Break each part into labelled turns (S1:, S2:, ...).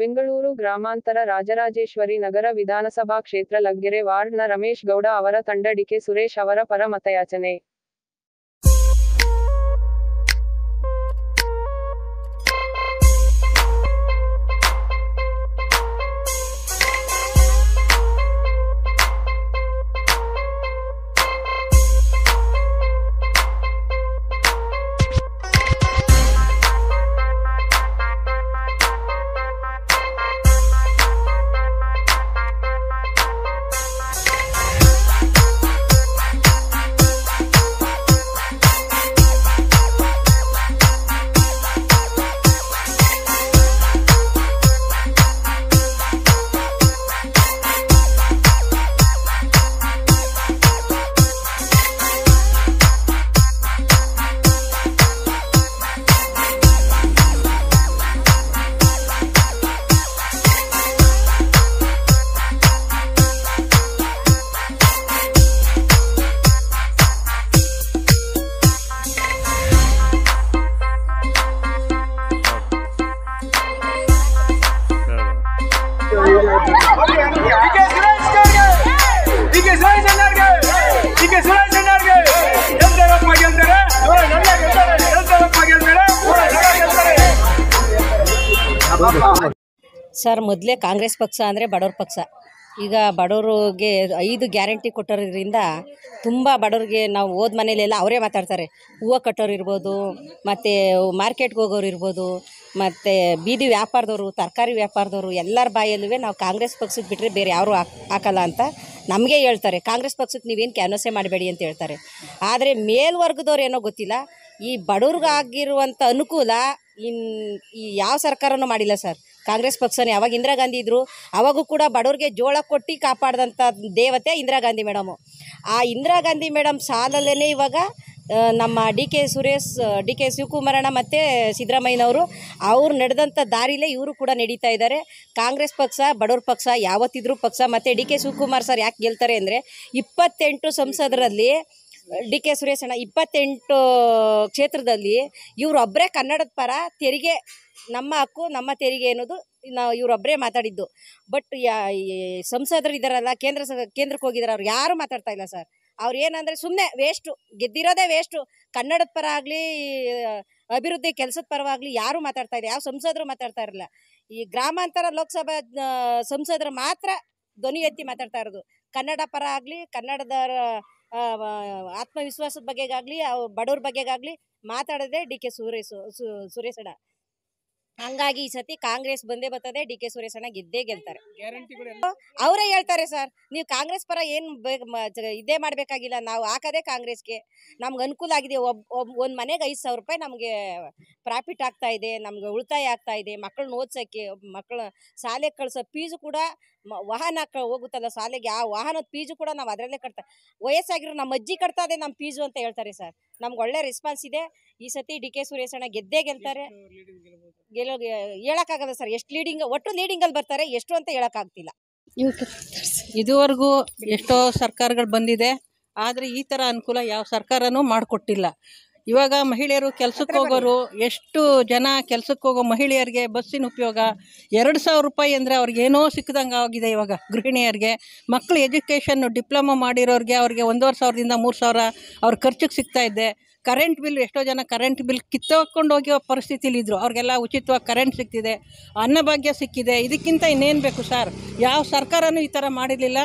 S1: ಬೆಂಗಳೂರು ಗ್ರಾಮಾಂತರ ರಾಜರಾಜೇಶ್ವರಿ ನಗರ ವಿಧಾನಸಭಾ ಕ್ಷೇತ್ರ ಲಗ್ಗೆರೆ ವಾರ್ಡ್ನ ರಮೇಶ್ ಗೌಡ ಅವರ ತಂಡ ಡಿಕೆ ಸುರೇಶ್ ಅವರ ಪರ ಮತಯಾಚನೆ
S2: ಸರ್ ಮೊದಲೇ ಕಾಂಗ್ರೆಸ್ ಪಕ್ಷ ಅಂದರೆ ಬಡವ್ರ ಪಕ್ಷ ಈಗ ಬಡವ್ರಿಗೆ ಐದು ಗ್ಯಾರಂಟಿ ಕೊಟ್ಟಿರೋದ್ರಿಂದ ತುಂಬ ಬಡವ್ರಿಗೆ ನಾವು ಹೋದ ಮನೇಲೆಲ್ಲ ಅವರೇ ಮಾತಾಡ್ತಾರೆ ಹೂವು ಕಟ್ಟೋರು ಇರ್ಬೋದು ಮತ್ತು ಮಾರ್ಕೆಟ್ಗೆ ಹೋಗೋರು ಇರ್ಬೋದು ಮತ್ತು ಬೀದಿ ವ್ಯಾಪಾರದವರು ತರಕಾರಿ ವ್ಯಾಪಾರದವರು ಎಲ್ಲರ ಬಾಯಲ್ಲೂ ನಾವು ಕಾಂಗ್ರೆಸ್ ಪಕ್ಷಕ್ಕೆ ಬಿಟ್ಟರೆ ಬೇರೆ ಯಾರು ಹಾಕಲ್ಲ ಅಂತ ನಮಗೆ ಹೇಳ್ತಾರೆ ಕಾಂಗ್ರೆಸ್ ಪಕ್ಷಕ್ಕೆ ನೀವೇನು ಕ್ಯಾನ್ವಸೇ ಮಾಡಬೇಡಿ ಅಂತ ಹೇಳ್ತಾರೆ ಆದರೆ ಮೇಲ್ವರ್ಗದವ್ರು ಏನೋ ಗೊತ್ತಿಲ್ಲ ಈ ಬಡವ್ರಿಗಾಗಿರುವಂಥ ಅನುಕೂಲ ಇನ್ನು ಈ ಯಾವ ಸರ್ಕಾರನೂ ಮಾಡಿಲ್ಲ ಸರ್ ಕಾಂಗ್ರೆಸ್ ಪಕ್ಷನೇ ಅವಾಗ ಇಂದಿರಾ ಗಾಂಧಿ ಇದ್ದರು ಅವಾಗೂ ಕೂಡ ಬಡವ್ರಿಗೆ ಜೋಳ ಕೊಟ್ಟು ಕಾಪಾಡಿದಂಥ ದೇವತೆ ಇಂದಿರಾ ಗಾಂಧಿ ಮೇಡಮು ಆ ಇಂದಿರಾ ಗಾಂಧಿ ಮೇಡಮ್ ಸಾಲಲ್ಲೇ ಇವಾಗ ನಮ್ಮ D K Suresh D K ಶಿವಕುಮಾರಣ್ಣ ಮತ್ತು ಸಿದ್ದರಾಮಯ್ಯನವರು ಅವ್ರು ನಡೆದಂಥ ದಾರಿಲೇ ಇವರು ಕೂಡ ನಡೀತಾ ಇದ್ದಾರೆ ಕಾಂಗ್ರೆಸ್ ಪಕ್ಷ ಬಡವ್ರ ಪಕ್ಷ ಯಾವತ್ತಿದ್ರೂ ಪಕ್ಷ ಮತ್ತು ಡಿ ಕೆ ಶಿವಕುಮಾರ್ ಸರ್ ಯಾಕೆ ಗೆಲ್ತಾರೆ ಅಂದರೆ ಇಪ್ಪತ್ತೆಂಟು ಸಂಸದರಲ್ಲಿ ಡಿ ಕೆ ಸುರೇಶ್ ಅಣ್ಣ ಇಪ್ಪತ್ತೆಂಟು ಕ್ಷೇತ್ರದಲ್ಲಿ ಇವರು ಒಬ್ಬರೇ ಕನ್ನಡದ ಪರ ತೆರಿಗೆ ನಮ್ಮ ಹಕ್ಕು ನಮ್ಮ ತೆರಿಗೆ ಅನ್ನೋದು ನಾವು ಇವರೊಬ್ಬರೇ ಮಾತಾಡಿದ್ದು ಬಟ್ ಯಾ ಸಂಸದರು ಇದ್ದಾರಲ್ಲ ಕೇಂದ್ರ ಸ ಕೇಂದ್ರಕ್ಕೆ ಹೋಗಿದ್ದಾರೆ ಅವ್ರು ಯಾರೂ ಮಾತಾಡ್ತಾ ಇಲ್ಲ ಸರ್ ಅವ್ರು ಏನಂದರೆ ಸುಮ್ಮನೆ ವೇಸ್ಟು ಗೆದ್ದಿರೋದೇ ವೇಸ್ಟು ಕನ್ನಡದ ಪರ ಆಗಲಿ ಅಭಿವೃದ್ಧಿ ಕೆಲಸದ ಪರವಾಗಲಿ ಯಾರೂ ಮಾತಾಡ್ತಾ ಇಲ್ಲ ಯಾವ ಸಂಸದರು ಮಾತಾಡ್ತಾ ಇರಲಿಲ್ಲ ಈ ಗ್ರಾಮಾಂತರ ಲೋಕಸಭಾ ಸಂಸದರು ಮಾತ್ರ ಧ್ವನಿ ಎತ್ತಿ ಮಾತಾಡ್ತಾ ಇರೋದು ಕನ್ನಡ ಪರ ಆಗಲಿ ಕನ್ನಡದ ಆತ್ಮವಿಶ್ವಾಸದ ಬಗ್ಗೆಗಾಗಲಿ ಬಡವ್ರ ಬಗ್ಗೆಗಾಗಲಿ ಮಾತಾಡೋದೇ ಡಿ ಕೆ ಸುರೇಶ್ ಸುರೇಶ್ ಅಣ್ಣ ಹಂಗಾಗಿ ಈ ಸತಿ ಕಾಂಗ್ರೆಸ್ ಬಂದೇ ಬರ್ತದೆ ಡಿ ಕೆ ಸುರೇಶಣ್ಣ ಗೆದ್ದೇ ಗೆಲ್ತಾರೆ ಅವರೇ ಹೇಳ್ತಾರೆ ಸರ್ ನೀವು ಕಾಂಗ್ರೆಸ್ ಪರ ಏನ್ ಇದೇ ಮಾಡ್ಬೇಕಾಗಿಲ್ಲ ನಾವು ಹಾಕದೆ ಕಾಂಗ್ರೆಸ್ಗೆ ನಮ್ಗೆ ಅನುಕೂಲ ಆಗಿದೆ ಒಬ್ಬ ಒಂದ್ ಮನೆಗೆ ಐದು ಸಾವಿರ ರೂಪಾಯಿ ನಮಗೆ ಪ್ರಾಫಿಟ್ ಆಗ್ತಾ ಇದೆ ನಮ್ಗೆ ಉಳಿತಾಯ ಆಗ್ತಾ ಇದೆ ಮಕ್ಕಳನ್ನ ಓದ್ಸಕ್ಕೆ ಮಕ್ಕಳ ಶಾಲೆಗೆ ಕಳ್ಸೋ ಫೀಸು ಕೂಡ ವಾಹನ ಹೋಗುತ್ತಲ್ಲ ಶಾಲೆಗೆ ಆ ವಾಹನದ ಪೀಜು ಕೂಡ ನಾವು ಅದರಲ್ಲೇ ಕಟ್ತಾ ವಯಸ್ಸಾಗಿರೋ ನಮ್ಮ ಅಜ್ಜಿ ಕಟ್ತಾ ಅದೇ ನಮ್ಮ ಪೀಜು ಅಂತ ಹೇಳ್ತಾರೆ ಸರ್ ನಮ್ಗೆ ಒಳ್ಳೆ ರೆಸ್ಪಾನ್ಸ್ ಇದೆ ಈ ಸತಿ ಡಿ ಕೆ ಸುರೇಶಣ್ಣ ಗೆದ್ದೇ ಗೆಲ್ತಾರೆ ಗೆಲ್ಲೋ ಹೇಳೋಕ್ಕಾಗಲ್ಲ ಸರ್ ಎಷ್ಟು ಲೀಡಿಂಗ್ ಒಟ್ಟು ಲೀಡಿಂಗಲ್ಲಿ ಬರ್ತಾರೆ ಎಷ್ಟು ಅಂತ ಹೇಳೋಕ್ಕಾಗ್ತಿಲ್ಲ
S3: ಇದುವರೆಗೂ ಎಷ್ಟೋ ಸರ್ಕಾರಗಳು ಬಂದಿದೆ ಆದರೆ ಈ ಥರ ಅನುಕೂಲ ಯಾವ ಸರ್ಕಾರನೂ ಮಾಡಿಕೊಟ್ಟಿಲ್ಲ ಇವಾಗ ಮಹಿಳೆಯರು ಕೆಲಸಕ್ಕೆ ಹೋಗೋರು ಎಷ್ಟು ಜನ ಕೆಲಸಕ್ಕೆ ಹೋಗೋ ಮಹಿಳೆಯರಿಗೆ ಬಸ್ಸಿನ ಉಪಯೋಗ ಎರಡು ಸಾವಿರ ರೂಪಾಯಿ ಅಂದರೆ ಅವ್ರಿಗೆ ಏನೋ ಸಿಕ್ಕದಂಗೆ ಆಗಿದೆ ಇವಾಗ ಗೃಹಿಣಿಯರಿಗೆ ಮಕ್ಕಳು ಎಜುಕೇಷನ್ನು ಡಿಪ್ಲೊಮಾ ಮಾಡಿರೋರಿಗೆ ಅವ್ರಿಗೆ ಒಂದೂವರೆ ಸಾವಿರದಿಂದ ಮೂರು ಸಾವಿರ ಅವ್ರ ಖರ್ಚಿಗೆ ಸಿಗ್ತಾಯಿದ್ದೆ ಕರೆಂಟ್ ಬಿಲ್ ಎಷ್ಟೋ ಜನ ಕರೆಂಟ್ ಬಿಲ್ ಹೋಗಿ ಪರಿಸ್ಥಿತಿಲಿ ಇದ್ರು ಅವ್ರಿಗೆಲ್ಲ ಉಚಿತವಾಗಿ ಕರೆಂಟ್ ಸಿಕ್ತಿದೆ ಅನ್ನಭಾಗ್ಯ ಸಿಕ್ಕಿದೆ ಇದಕ್ಕಿಂತ ಇನ್ನೇನು ಬೇಕು ಸರ್ ಯಾವ ಸರ್ಕಾರನೂ ಈ ಥರ ಮಾಡಿರಲಿಲ್ಲ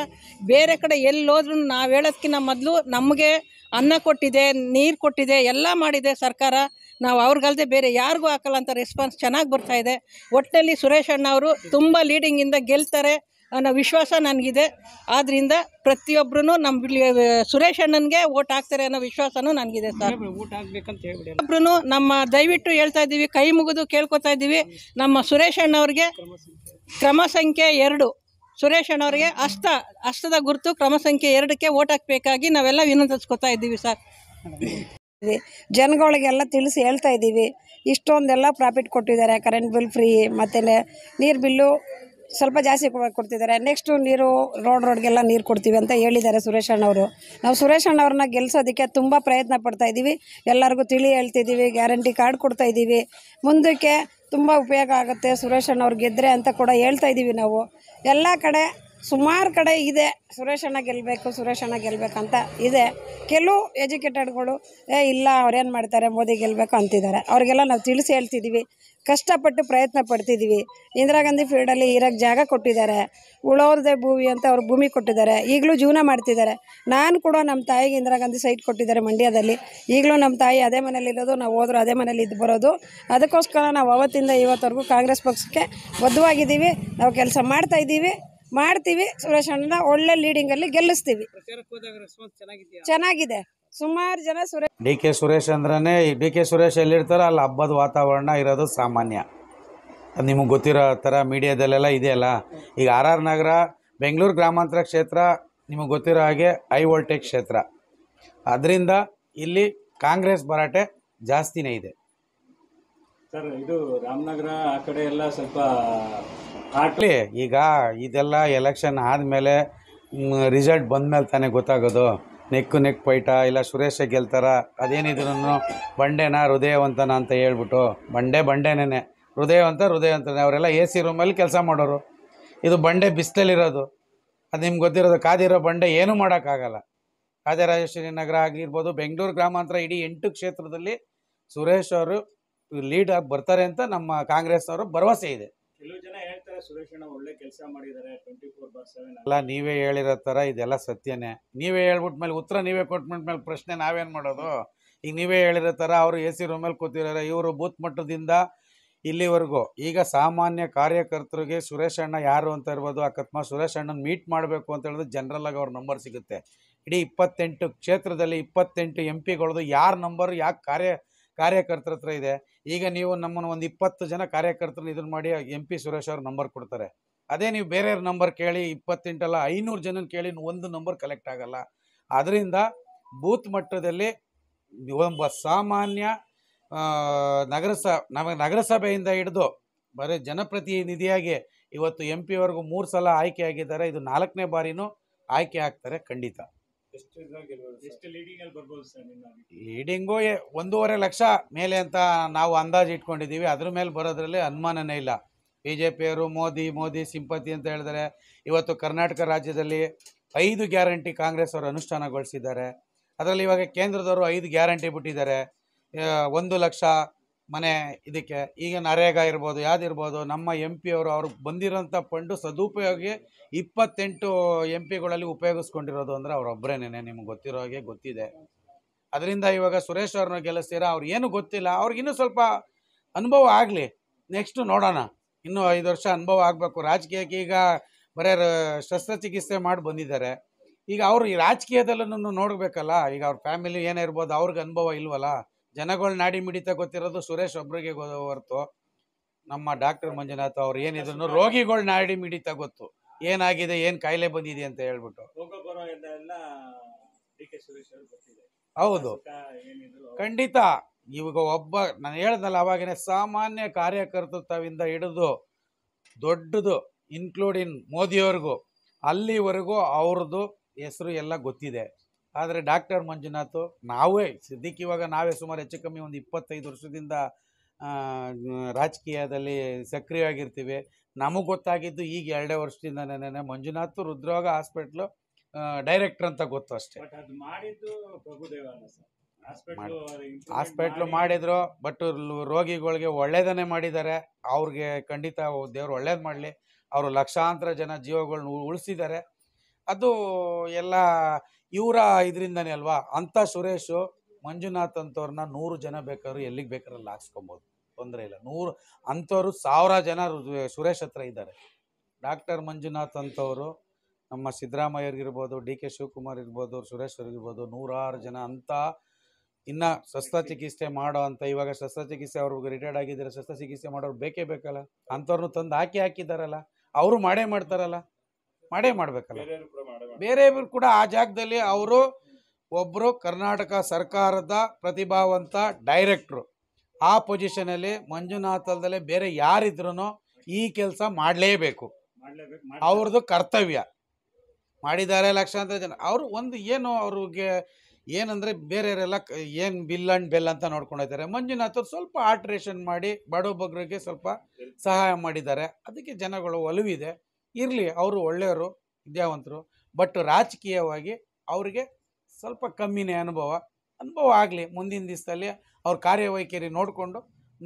S3: ಬೇರೆ ಕಡೆ ಎಲ್ಲಿ ಹೋದ್ರೂ ನಾವು ಹೇಳೋದಕ್ಕಿಂತ ಮೊದಲು ನಮಗೆ ಅನ್ನ ಕೊಟ್ಟಿದೆ ನೀರು ಕೊಟ್ಟಿದೆ ಎಲ್ಲ ಮಾಡಿದೆ ಸರ್ಕಾರ ನಾವು ಅವ್ರಿಗಲ್ಲದೆ ಬೇರೆ ಯಾರಿಗೂ ಹಾಕಲ್ಲ ಅಂತ ರೆಸ್ಪಾನ್ಸ್ ಚೆನ್ನಾಗಿ ಬರ್ತಾಯಿದೆ ಒಟ್ಟಿನಲ್ಲಿ ಸುರೇಶ್ ಅಣ್ಣ ಅವರು ತುಂಬ ಲೀಡಿಂಗಿಂದ ಗೆಲ್ತಾರೆ ಅನ್ನೋ ವಿಶ್ವಾಸ ನನಗಿದೆ ಆದ್ರಿಂದ ಪ್ರತಿಯೊಬ್ಬರೂ ನಮ್ಮ ಸುರೇಶ್ ಅಣ್ಣನಿಗೆ ಓಟ್ ಹಾಕ್ತಾರೆ ಅನ್ನೋ ವಿಶ್ವಾಸನೂ ನನಗಿದೆ ಸರ್ ಓಟ್ ಹಾಕ್ಬೇಕಂತ ಹೇಳಿ ಒಬ್ಬರು ನಮ್ಮ ದಯವಿಟ್ಟು ಹೇಳ್ತಾ ಇದ್ದೀವಿ ಕೈ ಮುಗಿದು ಕೇಳ್ಕೊತಾ ಇದ್ದೀವಿ ನಮ್ಮ ಸುರೇಶ್ ಅಣ್ಣವ್ರಿಗೆ ಕ್ರಮ ಸಂಖ್ಯೆ ಎರಡು ಸುರೇಶ್ ಅಣ್ಣವ್ರಿಗೆ ಅಸ್ತ ಹಸ್ತದ ಗುರುತು ಕ್ರಮ ಸಂಖ್ಯೆ ಎರಡಕ್ಕೆ ಓಟ್ ಹಾಕಬೇಕಾಗಿ ನಾವೆಲ್ಲ ವಿನಂತಿಸ್ಕೊತಾ ಇದ್ದೀವಿ ಸರ್ ಜನಗಳಿಗೆಲ್ಲ
S1: ತಿಳಿಸಿ ಹೇಳ್ತಾ ಇದ್ದೀವಿ ಇಷ್ಟೊಂದೆಲ್ಲ ಪ್ರಾಫಿಟ್ ಕೊಟ್ಟಿದ್ದಾರೆ ಕರೆಂಟ್ ಬಿಲ್ ಫ್ರೀ ಮತ್ತೆ ನೀರು ಬಿಲ್ಲು ಸ್ವಲ್ಪ ಜಾಸ್ತಿ ಕೊಡ್ತಿದ್ದಾರೆ ನೆಕ್ಸ್ಟು ನೀರು ರೋಡ್ ರೋಡ್ಗೆಲ್ಲ ನೀರು ಕೊಡ್ತೀವಿ ಅಂತ ಹೇಳಿದ್ದಾರೆ ಸುರೇಶ್ ಅಣ್ಣವರು ನಾವು ಸುರೇಶ್ ಅಣ್ಣವ್ರನ್ನ ಗೆಲ್ಸೋದಕ್ಕೆ ತುಂಬ ಪ್ರಯತ್ನ ಪಡ್ತಾ ಇದ್ದೀವಿ ಎಲ್ಲರಿಗೂ ತಿಳಿ ಹೇಳ್ತಿದ್ದೀವಿ ಗ್ಯಾರಂಟಿ ಕಾರ್ಡ್ ಕೊಡ್ತಾ ಇದ್ದೀವಿ ಮುಂದಕ್ಕೆ ತುಂಬ ಉಪಯೋಗ ಆಗುತ್ತೆ ಸುರೇಶ್ ಅಣ್ಣವ್ರು ಗೆದ್ದರೆ ಅಂತ ಕೂಡ ಹೇಳ್ತಾ ಇದ್ದೀವಿ ನಾವು ಎಲ್ಲ ಕಡೆ ಸುಮಾರು ಕಡೆ ಇದೆ ಸುರೇಶ್ ಅಣ್ಣ ಗೆಲ್ಲಬೇಕು ಸುರೇಶ್ ಅಣ್ಣ ಗೆಲ್ಲಬೇಕಂತ ಇದೆ ಕೆಲವು ಎಜುಕೇಟೆಡ್ಗಳು ಏ ಇಲ್ಲ ಅವ್ರೇನು ಮಾಡ್ತಾರೆ ಮೋದಿ ಗೆಲ್ಲಬೇಕು ಅಂತಿದ್ದಾರೆ ಅವ್ರಿಗೆಲ್ಲ ನಾವು ತಿಳಿಸಿ ಹೇಳ್ತಿದ್ದೀವಿ ಕಷ್ಟಪಟ್ಟು ಪ್ರಯತ್ನ ಪಡ್ತಿದ್ದೀವಿ ಇಂದಿರಾ ಗಾಂಧಿ ಫೀಲ್ಡಲ್ಲಿ ಇರೋಕ್ಕೆ ಜಾಗ ಕೊಟ್ಟಿದ್ದಾರೆ ಉಳೋರದೇ ಭೂಮಿ ಅಂತ ಅವ್ರು ಭೂಮಿ ಕೊಟ್ಟಿದ್ದಾರೆ ಈಗಲೂ ಜೀವನ ಮಾಡ್ತಿದ್ದಾರೆ ನಾನು ಕೂಡ ನಮ್ಮ ತಾಯಿಗೆ ಇಂದಿರಾ ಗಾಂಧಿ ಸೈಟ್ ಕೊಟ್ಟಿದ್ದಾರೆ ಮಂಡ್ಯದಲ್ಲಿ ಈಗಲೂ ನಮ್ಮ ತಾಯಿ ಅದೇ ಮನೇಲಿರೋದು ನಾವು ಹೋದ್ರು ಅದೇ ಮನೇಲಿ ಇದ್ದು ಬರೋದು ಅದಕ್ಕೋಸ್ಕರ ನಾವು ಅವತ್ತಿಂದ ಇವತ್ತವರೆಗೂ ಕಾಂಗ್ರೆಸ್ ಪಕ್ಷಕ್ಕೆ ಬದ್ಧವಾಗಿದ್ದೀವಿ ನಾವು ಕೆಲಸ ಮಾಡ್ತಾ ಇದ್ದೀವಿ ಮಾಡ್ತೀವಿ ಸುರೇಶ್ ಅಣ್ಣನ ಒಳ್ಳೆ ಲೀಡಿಂಗಲ್ಲಿ ಗೆಲ್ಲಿಸ್ತೀವಿ ಚೆನ್ನಾಗಿದೆ ಸುಮಾರು ಜನ ಸುರೇಶ್
S4: ಡಿ ಕೆ ಸುರೇಶ್ ಅಂದ್ರೆ ಡಿ ಕೆ ಸುರೇಶ್ ಎಲ್ಲಿರ್ತಾರೋ ಅಲ್ಲಿ ಹಬ್ಬದ ವಾತಾವರಣ ಇರೋದು ಸಾಮಾನ್ಯ ನಿಮಗೆ ಗೊತ್ತಿರೋ ಥರ ಮೀಡಿಯಾದಲ್ಲೆಲ್ಲ ಇದೆಯಲ್ಲ ಈಗ ಆರ್ ಆರ್ ನಗರ ಬೆಂಗಳೂರು ಗ್ರಾಮಾಂತರ ಕ್ಷೇತ್ರ ನಿಮಗೆ ಗೊತ್ತಿರೋ ಹಾಗೆ ಹೈ ವೋಲ್ಟೇಜ್ ಕ್ಷೇತ್ರ ಅದರಿಂದ ಇಲ್ಲಿ ಕಾಂಗ್ರೆಸ್ ಭರಾಟೆ ಜಾಸ್ತಿನೇ ಇದೆ ಸರ್ ಇದು ರಾಮನಗರ ಆ ಕಡೆ ಎಲ್ಲ ಸ್ವಲ್ಪ ಆಗಲಿ ಈಗ ಇದೆಲ್ಲ ಎಲೆಕ್ಷನ್ ಆದಮೇಲೆ ರಿಸಲ್ಟ್ ಬಂದ ಮೇಲೆ ತಾನೇ ಗೊತ್ತಾಗೋದು ನೆಕ್ಕು ನೆಕ್ ಪೈಟ ಇಲ್ಲ ಸುರೇಶ ಗೆಲ್ತಾರ ಅದೇನಿದ್ರು ಬಂಡೆನ ಹೃದಯವಂತನ ಅಂತ ಹೇಳ್ಬಿಟ್ಟು ಬಂಡೆ ಬಂಡೆನೇ ಹೃದಯವಂತ ಹೃದಯವಂತನೇ ಅವರೆಲ್ಲ ಎ ಸಿ ರೂಮಲ್ಲಿ ಕೆಲಸ ಮಾಡೋರು ಇದು ಬಂಡೆ ಬಿಸಿಲಲ್ಲಿರೋದು ಅದು ನಿಮ್ಗೆ ಗೊತ್ತಿರೋದು ಕಾದಿರೋ ಬಂಡೆ ಏನೂ ಮಾಡೋಕ್ಕಾಗಲ್ಲ ರಾಜರಾಜೇಶ್ವರಿ ನಗರ ಆಗಿರ್ಬೋದು ಬೆಂಗಳೂರು ಗ್ರಾಮಾಂತರ ಇಡೀ ಎಂಟು ಕ್ಷೇತ್ರದಲ್ಲಿ ಸುರೇಶ್ ಅವರು ಲೀಡ್ ಆಗಿ ಬರ್ತಾರೆ ಅಂತ ನಮ್ಮ ಕಾಂಗ್ರೆಸ್ನವರು ಭರವಸೆ ಇದೆ ಅಲ್ಲ ನೀವೇ ಹೇಳಿರೋ ಥರ ಇದೆಲ್ಲ ಸತ್ಯನೇ ನೀವೇ ಮೇಲೆ ಉತ್ತರ ನೀವೇ ಮೇಲೆ ಪ್ರಶ್ನೆ ನಾವೇನು ಮಾಡೋದು ಈಗ ನೀವೇ ಹೇಳಿರೋ ಥರ ಅವರು ಎ ಸಿ ರೂಮಲ್ಲಿ ಕೂತಿದ್ದಾರೆ ಇವರು ಬೂತ್ ಮಟ್ಟದಿಂದ ಇಲ್ಲಿವರೆಗೂ ಈಗ ಸಾಮಾನ್ಯ ಕಾರ್ಯಕರ್ತರಿಗೆ ಸುರೇಶ್ ಅಣ್ಣ ಯಾರು ಅಂತ ಇರ್ಬೋದು ಅಕಸ್ಮಾತ್ ಸುರೇಶ್ ಅಣ್ಣನ ಮೀಟ್ ಮಾಡಬೇಕು ಅಂತ ಹೇಳಿದ್ರೆ ಆಗಿ ಅವ್ರ ನಂಬರ್ ಸಿಗುತ್ತೆ ಇಡೀ ಇಪ್ಪತ್ತೆಂಟು ಕ್ಷೇತ್ರದಲ್ಲಿ ಇಪ್ಪತ್ತೆಂಟು ಎಂ ಪಿಗಳದು ಯಾರ ನಂಬರ್ ಯಾಕೆ ಕಾರ್ಯ ಕಾರ್ಯಕರ್ತರ ಹತ್ರ ಇದೆ ಈಗ ನೀವು ನಮ್ಮನ್ನು ಒಂದು ಇಪ್ಪತ್ತು ಜನ ಕಾರ್ಯಕರ್ತರನ್ನ ಇದನ್ನು ಮಾಡಿ ಎಂ ಪಿ ಸುರೇಶ್ ಅವ್ರ ನಂಬರ್ ಕೊಡ್ತಾರೆ ಅದೇ ನೀವು ಬೇರೆಯವ್ರ ನಂಬರ್ ಕೇಳಿ ಇಪ್ಪತ್ತೆಂಟಲ್ಲ ಐನೂರು ಜನನ ಕೇಳಿ ಒಂದು ನಂಬರ್ ಕಲೆಕ್ಟ್ ಆಗಲ್ಲ ಅದರಿಂದ ಬೂತ್ ಮಟ್ಟದಲ್ಲಿ ಒಬ್ಬ ಸಾಮಾನ್ಯ ನಗರಸ ನಮಗೆ ನಗರಸಭೆಯಿಂದ ಹಿಡಿದು ಬರೀ ಜನಪ್ರತಿನಿಧಿಯಾಗಿ ಇವತ್ತು ಎಂ ಪಿವರೆಗೂ ಮೂರು ಸಲ ಆಯ್ಕೆ ಆಗಿದ್ದಾರೆ ಇದು ನಾಲ್ಕನೇ ಬಾರಿನೂ ಆಯ್ಕೆ ಆಗ್ತಾರೆ ಖಂಡಿತ ಲೀಡಿಂಗು ಒಂದೂವರೆ ಲಕ್ಷ ಮೇಲೆ ಅಂತ ನಾವು ಅಂದಾಜು ಇಟ್ಕೊಂಡಿದ್ದೀವಿ ಅದ್ರ ಮೇಲೆ ಬರೋದ್ರಲ್ಲಿ ಅನುಮಾನನೇ ಇಲ್ಲ ಬಿ ಜೆ ಪಿಯವರು ಮೋದಿ ಮೋದಿ ಸಿಂಪತಿ ಅಂತ ಹೇಳಿದರೆ ಇವತ್ತು ಕರ್ನಾಟಕ ರಾಜ್ಯದಲ್ಲಿ ಐದು ಗ್ಯಾರಂಟಿ ಕಾಂಗ್ರೆಸ್ ಅವರು ಅನುಷ್ಠಾನಗೊಳಿಸಿದ್ದಾರೆ ಅದರಲ್ಲಿ ಇವಾಗ ಕೇಂದ್ರದವರು ಐದು ಗ್ಯಾರಂಟಿ ಬಿಟ್ಟಿದ್ದಾರೆ ಒಂದು ಲಕ್ಷ ಮನೆ ಇದಕ್ಕೆ ಈಗ ನರೇಗಾ ಇರ್ಬೋದು ಯಾವ್ದಿರ್ಬೋದು ನಮ್ಮ ಎಂ ಪಿ ಅವರು ಅವ್ರಿಗೆ ಬಂದಿರೋಂಥ ಫಂಡು ಸದುಪಯೋಗಿ ಇಪ್ಪತ್ತೆಂಟು ಎಂ ಪಿಗಳಲ್ಲಿ ಉಪಯೋಗಿಸ್ಕೊಂಡಿರೋದು ಅಂದರೆ ಅವರೊಬ್ಬರೇನೇ ನಿಮ್ಗೆ ಗೊತ್ತಿರೋ ಹಾಗೆ ಗೊತ್ತಿದೆ ಅದರಿಂದ ಇವಾಗ ಸುರೇಶ್ ಅವ್ರನ್ನ ಗೆಲ್ಲಿಸ್ತೀರ ಅವ್ರು ಏನು ಗೊತ್ತಿಲ್ಲ ಅವ್ರಿಗಿನ್ನೂ ಸ್ವಲ್ಪ ಅನುಭವ ಆಗಲಿ ನೆಕ್ಸ್ಟು ನೋಡೋಣ ಇನ್ನೂ ಐದು ವರ್ಷ ಅನುಭವ ಆಗಬೇಕು ರಾಜಕೀಯಕ್ಕೆ ಈಗ ಬರೀ ಶಸ್ತ್ರಚಿಕಿತ್ಸೆ ಮಾಡಿ ಬಂದಿದ್ದಾರೆ ಈಗ ಅವರು ಈ ರಾಜಕೀಯದಲ್ಲೂ ನೋಡಬೇಕಲ್ಲ ಈಗ ಅವ್ರ ಫ್ಯಾಮಿಲಿ ಏನೇ ಇರ್ಬೋದು ಅವ್ರಿಗೆ ಅನುಭವ ಇಲ್ವಲ್ಲ ಜನಗಳು ನಾಡಿ ಮಿಡಿತ ಗೊತ್ತಿರೋದು ಸುರೇಶ್ ಒಬ್ರಿಗೆ ಹೊರತು ನಮ್ಮ ಡಾಕ್ಟರ್ ಮಂಜುನಾಥ್ ಅವ್ರು ಏನಿದ್ರು ರೋಗಿಗಳು ನಾಡಿ ಮಿಡಿತ ಗೊತ್ತು ಏನಾಗಿದೆ ಏನು ಕಾಯಿಲೆ ಬಂದಿದೆ ಅಂತ ಹೇಳ್ಬಿಟ್ಟು ಹೌದು ಖಂಡಿತ ಇವಾಗ ಒಬ್ಬ ನಾನು ಹೇಳ್ದಲ್ಲ ಅವಾಗನೇ ಸಾಮಾನ್ಯ ಕಾರ್ಯಕರ್ತೃತ್ವದಿಂದ ಹಿಡಿದು ದೊಡ್ಡದು ಇನ್ಕ್ಲೂಡಿಂಗ್ ಮೋದಿಯವ್ರಿಗೂ ಅಲ್ಲಿವರೆಗೂ ಅವ್ರದ್ದು ಹೆಸರು ಎಲ್ಲ ಗೊತ್ತಿದೆ ಆದರೆ ಡಾಕ್ಟರ್ ಮಂಜುನಾಥ್ ನಾವೇ ಸದ್ಯಕ್ಕೆ ಇವಾಗ ನಾವೇ ಸುಮಾರು ಹೆಚ್ಚು ಕಮ್ಮಿ ಒಂದು ಇಪ್ಪತ್ತೈದು ವರ್ಷದಿಂದ ರಾಜಕೀಯದಲ್ಲಿ ಸಕ್ರಿಯವಾಗಿರ್ತೀವಿ ನಮಗೆ ಗೊತ್ತಾಗಿದ್ದು ಈಗ ಎರಡೇ ವರ್ಷದಿಂದ ನೆನೆ ಮಂಜುನಾಥ್ ರುದ್ರೋಗ ಹಾಸ್ಪಿಟ್ಲು ಡೈರೆಕ್ಟರ್ ಅಂತ ಗೊತ್ತು ಅಷ್ಟೇ ಹಾಸ್ಪಿಟ್ಲು ಮಾಡಿದ್ರು ಬಟ್ ರೋಗಿಗಳಿಗೆ ಒಳ್ಳೇದನ್ನೇ ಮಾಡಿದ್ದಾರೆ ಅವ್ರಿಗೆ ಖಂಡಿತ ದೇವ್ರು ಒಳ್ಳೇದು ಮಾಡಲಿ ಅವರು ಲಕ್ಷಾಂತರ ಜನ ಜೀವಗಳನ್ನ ಉಳಿಸಿದ್ದಾರೆ ಅದು ಎಲ್ಲ ಇವರ ಇದರಿಂದನೇ ಅಲ್ವಾ ಅಂಥ ಸುರೇಶು ಮಂಜುನಾಥ್ ಅಂತವ್ರನ್ನ ನೂರು ಜನ ಬೇಕಾದ್ರು ಎಲ್ಲಿಗೆ ಬೇಕಾದ್ರಲ್ಲಿ ಹಾಕ್ಸ್ಕೊಬೋದು ತೊಂದರೆ ಇಲ್ಲ ನೂರು ಅಂಥವ್ರು ಸಾವಿರ ಜನ ಸುರೇಶ್ ಹತ್ರ ಇದ್ದಾರೆ ಡಾಕ್ಟರ್ ಮಂಜುನಾಥ್ ಅಂತವರು ನಮ್ಮ ಸಿದ್ದರಾಮಯ್ಯರಿಗಿರ್ಬೋದು ಡಿ ಕೆ ಶಿವಕುಮಾರ್ ಇರ್ಬೋದು ಸುರೇಶ್ ಅವ್ರಿಗಿರ್ಬೋದು ನೂರಾರು ಜನ ಅಂಥ ಇನ್ನು ಶಸ್ತ್ರಚಿಕಿತ್ಸೆ ಮಾಡೋ ಅಂತ ಇವಾಗ ಶಸ್ತ್ರಚಿಕಿತ್ಸೆ ಅವ್ರಿಗೆ ರಿಟೈರ್ಡ್ ಆಗಿದ್ದಾರೆ ಶಸ್ತ್ರಚಿಕಿತ್ಸೆ ಮಾಡೋರು ಬೇಕೇ ಬೇಕಲ್ಲ ಅಂಥವ್ರನ್ನೂ ತಂದು ಹಾಕಿ ಹಾಕಿದ್ದಾರಲ್ಲ ಅವರು ಮಾಡೇ ಮಾಡ್ತಾರಲ್ಲ ಮಾಡೇ ಮಾಡಬೇಕಲ್ಲ ಬೇರೆಯವರು ಕೂಡ ಆ ಜಾಗದಲ್ಲಿ ಅವರು ಒಬ್ಬರು ಕರ್ನಾಟಕ ಸರ್ಕಾರದ ಪ್ರತಿಭಾವಂತ ಡೈರೆಕ್ಟ್ರು ಆ ಪೊಸಿಷನಲ್ಲಿ ಮಂಜುನಾಥಲ್ದಲ್ಲೇ ಬೇರೆ ಯಾರಿದ್ರೂ ಈ ಕೆಲಸ ಮಾಡಲೇಬೇಕು ಅವ್ರದ್ದು ಕರ್ತವ್ಯ ಮಾಡಿದ್ದಾರೆ ಲಕ್ಷಾಂತರ ಜನ ಅವರು ಒಂದು ಏನು ಅವ್ರಿಗೆ ಏನಂದರೆ ಬೇರೆಯವರೆಲ್ಲ ಏನು ಬಿಲ್ ಅಂಡ್ ಬೆಲ್ ಅಂತ ನೋಡ್ಕೊಂಡಿದ್ದಾರೆ ಮಂಜುನಾಥ್ ಸ್ವಲ್ಪ ಆಲ್ಟ್ರೇಷನ್ ಮಾಡಿ ಬಡವರಿಗೆ ಸ್ವಲ್ಪ ಸಹಾಯ ಮಾಡಿದ್ದಾರೆ ಅದಕ್ಕೆ ಜನಗಳು ಒಲವಿದೆ ಇರಲಿ ಅವರು ಒಳ್ಳೆಯವರು ವಿದ್ಯಾವಂತರು ಬಟ್ ರಾಜಕೀಯವಾಗಿ ಅವರಿಗೆ ಸ್ವಲ್ಪ ಕಮ್ಮಿನೇ ಅನುಭವ ಅನುಭವ ಆಗಲಿ ಮುಂದಿನ ದಿವಸದಲ್ಲಿ ಅವ್ರ ಕಾರ್ಯವೈಖರಿ ನೋಡಿಕೊಂಡು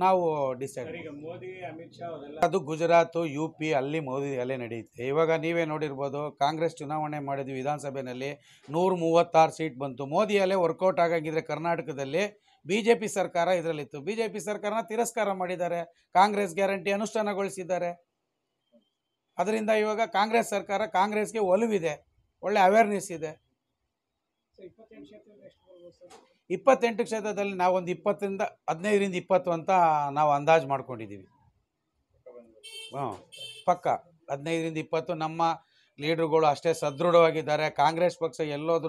S4: ನಾವು ಡಿಸೈಡ್ ಮೋದಿ ಅಮಿತ್ ಶಾ ಅದು ಗುಜರಾತು ಯು ಪಿ ಅಲ್ಲಿ ಮೋದಿ ಅಲ್ಲೇ ನಡೆಯುತ್ತೆ ಇವಾಗ ನೀವೇ ನೋಡಿರ್ಬೋದು ಕಾಂಗ್ರೆಸ್ ಚುನಾವಣೆ ಮಾಡಿದ್ವಿ ವಿಧಾನಸಭೆಯಲ್ಲಿ ನೂರ ಮೂವತ್ತಾರು ಸೀಟ್ ಬಂತು ಮೋದಿ ಅಲ್ಲೇ ವರ್ಕೌಟ್ ಆಗಿದ್ರೆ ಕರ್ನಾಟಕದಲ್ಲಿ ಬಿ ಜೆ ಪಿ ಸರ್ಕಾರ ಇದರಲ್ಲಿತ್ತು ಬಿ ಜೆ ಪಿ ಸರ್ಕಾರನ ತಿರಸ್ಕಾರ ಮಾಡಿದ್ದಾರೆ ಕಾಂಗ್ರೆಸ್ ಗ್ಯಾರಂಟಿ ಅನುಷ್ಠಾನಗೊಳಿಸಿದ್ದಾರೆ ಅದರಿಂದ ಇವಾಗ ಕಾಂಗ್ರೆಸ್ ಸರ್ಕಾರ ಕಾಂಗ್ರೆಸ್ಗೆ ಒಲವಿದೆ ಒಳ್ಳೆ ಅವೇರ್ನೆಸ್ ಇದೆ ಇಪ್ಪತ್ತೆಂಟು ಕ್ಷೇತ್ರದಲ್ಲಿ ನಾವೊಂದು ಇಪ್ಪತ್ತರಿಂದ ಹದಿನೈದರಿಂದ ಇಪ್ಪತ್ತು ಅಂತ ನಾವು ಅಂದಾಜು ಮಾಡ್ಕೊಂಡಿದ್ದೀವಿ ಹಾಂ ಪಕ್ಕ ಹದಿನೈದರಿಂದ ಇಪ್ಪತ್ತು ನಮ್ಮ ಲೀಡ್ರುಗಳು ಅಷ್ಟೇ ಸದೃಢವಾಗಿದ್ದಾರೆ ಕಾಂಗ್ರೆಸ್ ಪಕ್ಷ ಎಲ್ಲೋದ್ರು